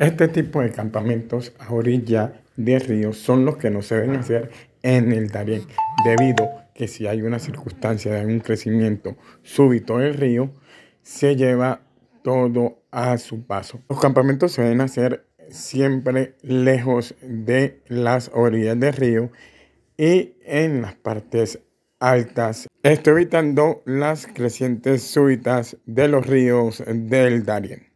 Este tipo de campamentos a orilla de río son los que no se deben hacer en el Darién, debido que si hay una circunstancia de un crecimiento súbito del río, se lleva todo a su paso. Los campamentos se deben hacer siempre lejos de las orillas del río y en las partes altas, esto evitando las crecientes súbitas de los ríos del Darién.